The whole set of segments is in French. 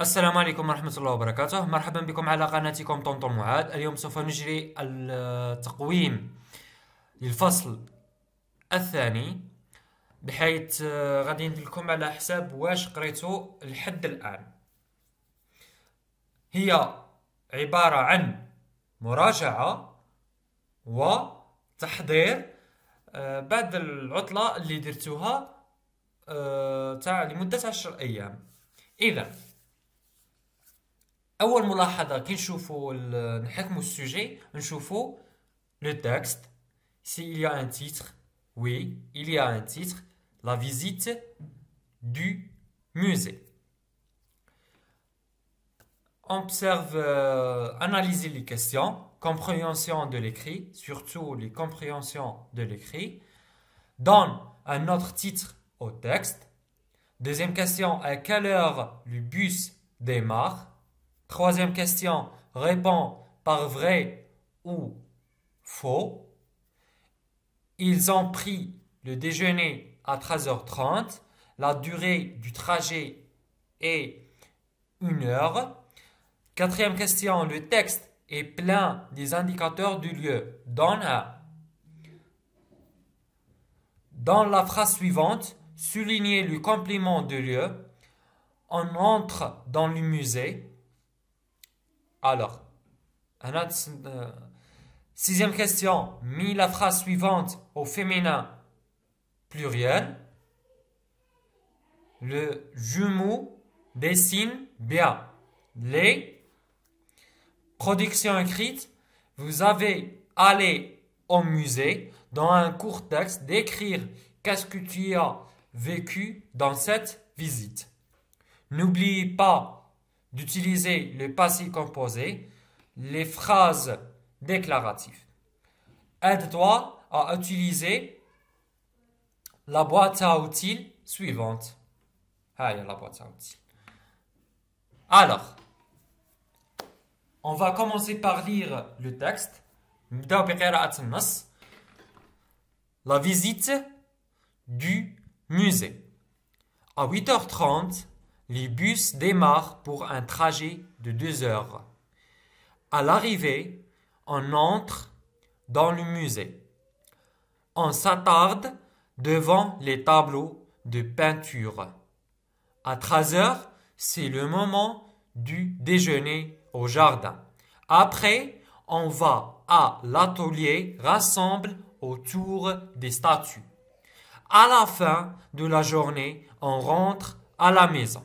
السلام عليكم ورحمة الله وبركاته مرحبا بكم على قناتكم طمطم معاد اليوم سوف نجري التقويم للفصل الثاني بحيث غادي ندلكم لكم على حساب واش قريتو لحد الآن هي عبارة عن مراجعة وتحضير بعد العطلة اللي درتوها تاع لمدة عشر أيام إذا اول ملاحظه كي نشوفوا نحكموا السوجي نشوفوا لو y a un titre oui il y a un titre la visite du musée observe euh, analyser les questions compréhension de l'écrit surtout les compréhensions de l'écrit donne un autre titre au texte deuxième question à quelle heure le bus démarre Troisième question, réponds par vrai ou faux. Ils ont pris le déjeuner à 13h30. La durée du trajet est une heure. Quatrième question, le texte est plein des indicateurs du lieu. Donne Dans la phrase suivante, soulignez le complément de lieu. On entre dans le musée. Alors, euh, sixième question. Mis la phrase suivante au féminin pluriel. Le jumeau dessine bien les productions écrites. Vous avez allé au musée dans un court texte d'écrire qu'est-ce que tu as vécu dans cette visite. N'oubliez pas d'utiliser le passé composé, les phrases déclaratives. Aide-toi à utiliser la boîte à outils suivante. Ah, Alors, on va commencer par lire le texte. La visite du musée. À 8h30, les bus démarrent pour un trajet de deux heures. À l'arrivée, on entre dans le musée. On s'attarde devant les tableaux de peinture. À 13 heures, c'est le moment du déjeuner au jardin. Après, on va à l'atelier rassemble autour des statues. À la fin de la journée, on rentre à la maison.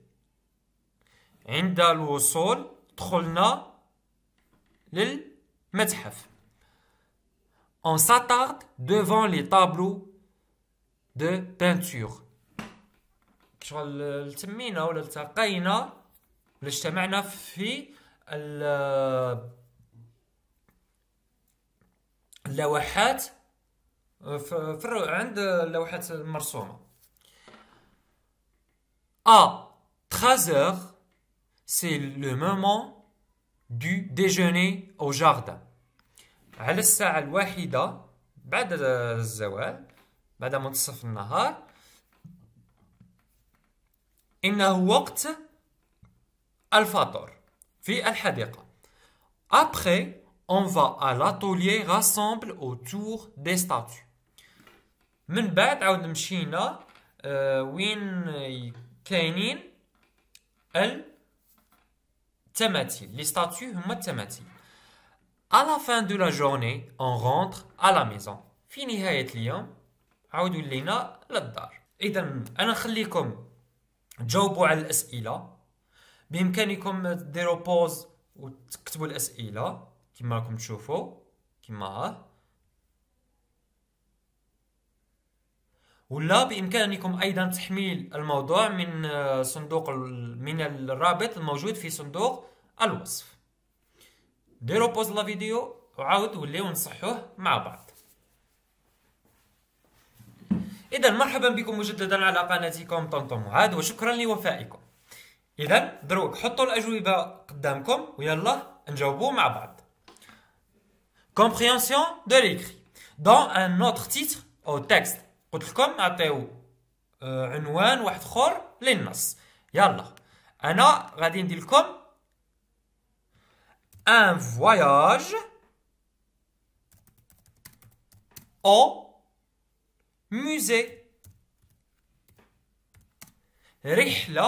عند الوصول دخلنا للمتحف On s'attarde devant les tableaux de peinture شغل التمينا ولا التقينا ولا اجتمعنا في اللوحات في عند اللوحات المرسومه ا آه، 13 heures c'est le moment du déjeuner au jardin. À الساعة بعد الزوال بعد النهار إنه وقت في Après, on va à l'atelier rassemble autour des statues. من بعد مشينا وين تماثيل لي ستاتيو هما التماثيل à la fin de la journée on rentre à la maison في نهاية اليوم عودوا لينا للدار اذا انا نخليكم تجاوبوا على الاسئلة بامكانكم ديروا بوز وتكتبوا الاسئلة كما راكم تشوفوا كما ها ولا بامكانكم ايضا تحميل الموضوع من آه، صندوق من الرابط الموجود في صندوق الوصف ديروا بوز لا فيديو وعاود وليو نصحوه مع بعض اذا مرحبا بكم مجددا على قناتكم طنطم معاد وشكرا لوفائكم اذا دروك حطوا الاجوبه قدامكم ويلا نجاوبوا مع بعض compréhension de l'écrit dans un autre titre au texte Je vais vous donner un an de la fin de la fin. Je vais vous donner un voyage au musée. Réchelle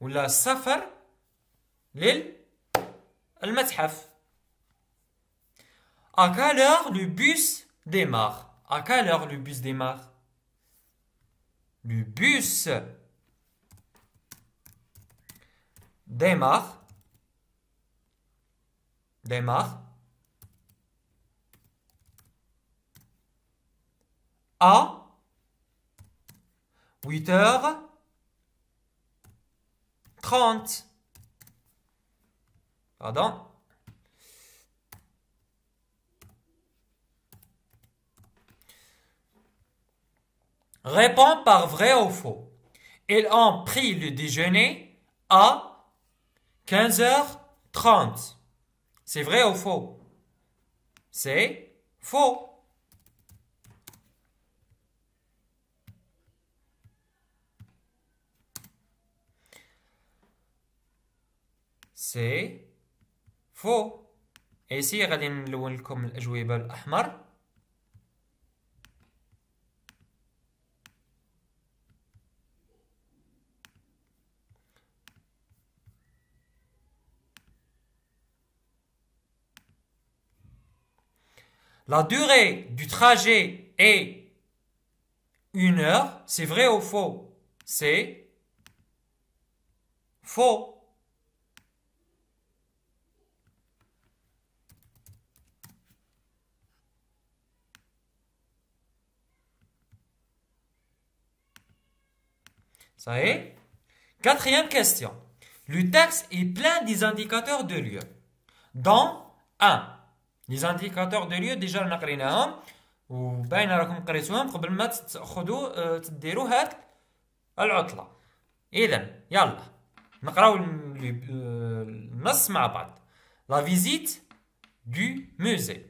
ou le séjour à la maison. À quelle heure le bus démarre? À quelle heure le bus démarre Le bus démarre. Démarre. À 8h30. Pardon Réponds par vrai ou faux. Ils ont pris le déjeuner à 15h30. C'est vrai ou faux C'est faux. C'est faux. Et ici غادي les réponses en rouge. La durée du trajet est une heure. C'est vrai ou faux C'est faux. Ça y est Quatrième question. Le texte est plein des indicateurs de lieu. Dans 1 indicateurs de دو déjà on a قريناهم راكم قريتوهم قبل ما تاخذوا euh, تديروا هاد العطله اذا يلا نقراو النص مع بعض La visite du musée.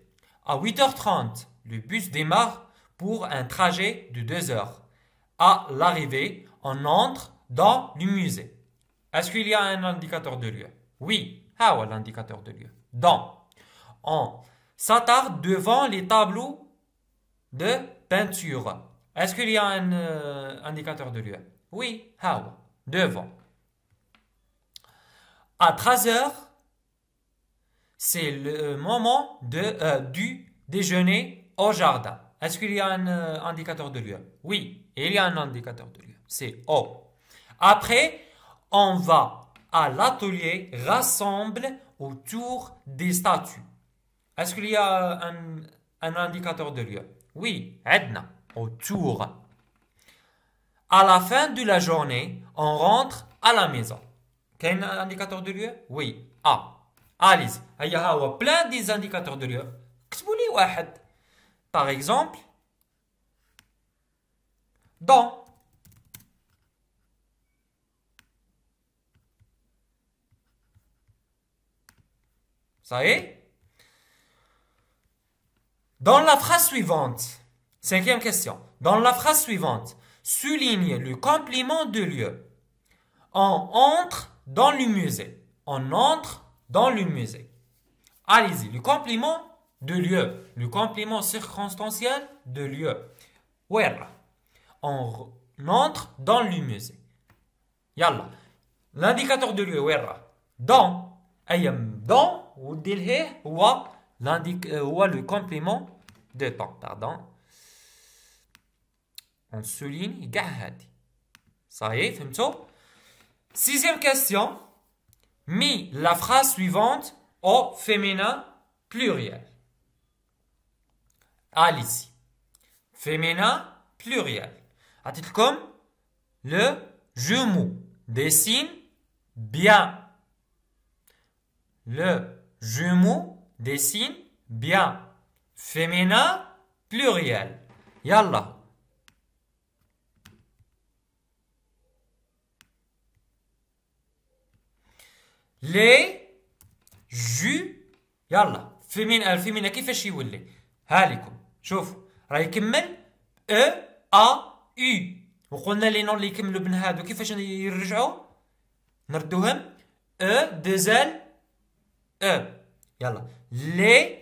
À 8h30, le bus démarre pour un trajet de 2 heures. À l'arrivée, on entre dans le musée. Est-ce qu'il y a un indicateur de lieu Oui. Ah ouais, l'indicateur de lieu. Dans on s'attarde devant les tableaux de peinture. Est-ce qu'il y a un euh, indicateur de lieu Oui, how Devant. À 13 heures, c'est le moment de, euh, du déjeuner au jardin. Est-ce qu'il y a un euh, indicateur de lieu Oui, il y a un indicateur de lieu. C'est O. Après, on va à l'atelier rassemble autour des statues. Est-ce qu'il y a un, indicateur de lieu Oui, Edna, autour. À la fin de la journée, on rentre à la maison. Quel indicateur de lieu Oui, A. Alice, il y a plein des de lieu. Par exemple, dans. Ça y est dans la phrase suivante, cinquième question, dans la phrase suivante, soulignez le complément de lieu. On entre dans le musée. On entre dans le musée. Allez-y, le complément de lieu, le complément circonstanciel de lieu. Where? On entre dans le musée. Yalla. L'indicateur de lieu, Dans. dans, ou ou euh, le complément de temps, pardon. On souligne Gahadi. Ça y est, bon Sixième question. Mis la phrase suivante au féminin pluriel. Alice. Féminin pluriel. a titre comme le jumeau dessine bien. Le jumeau dessine bien. فيمينا بلوريال يلا لي جو يلا فيمين الفيمينا كيفاش يولي هاليكم شوف راه يكمل ا ا اي وقلنا لي نون اللي يكملوا بن هادو كيفاش يرجعوا نردوهم ا دزال ا يلا لي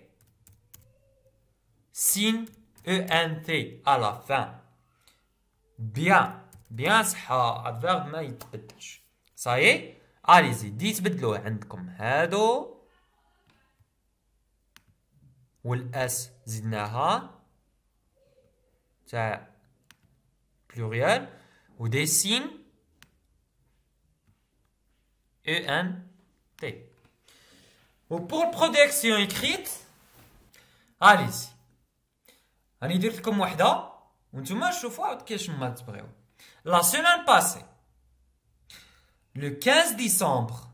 signe ENT à la fin. Bien. Bien, صحة الفيرب ما يتبدلش. صايي؟ اليزي دي تبدلوه عندكم هادو والاس زدناها تاع بلوريال ودي سين ent ان pour la production écrite, allez la semaine passée, Le 15 décembre,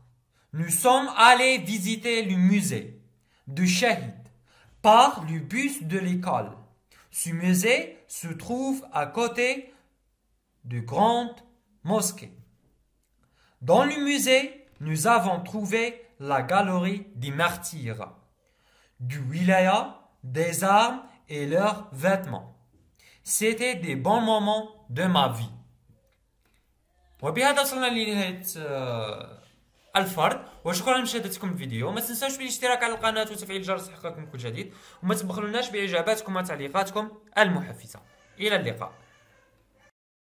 nous sommes allés visiter le musée de Shahid par le bus de l'école. Ce musée se trouve à côté de grande mosquée. Dans le musée, nous avons trouvé la galerie des martyrs, du wilaya, des armes et leurs vêtements. C'était des bons moments de ma vie. وبهذا وصلنا لنهاية آه، الفرد وشكرا لمشاهدتكم الفيديو ما تنساوش بالاشتراك على القناة وتفعيل الجرس حقكم كل جديد وما تبخلوناش بإجاباتكم وتعليقاتكم المحفزة إلى اللقاء